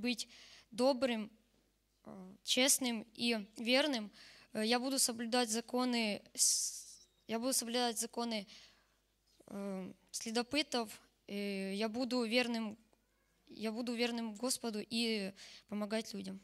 быть добрым, э, честным и верным. Э, я буду соблюдать законы, я буду соблюдать законы э, следопытов, я буду верным, я буду верным Господу и помогать людям.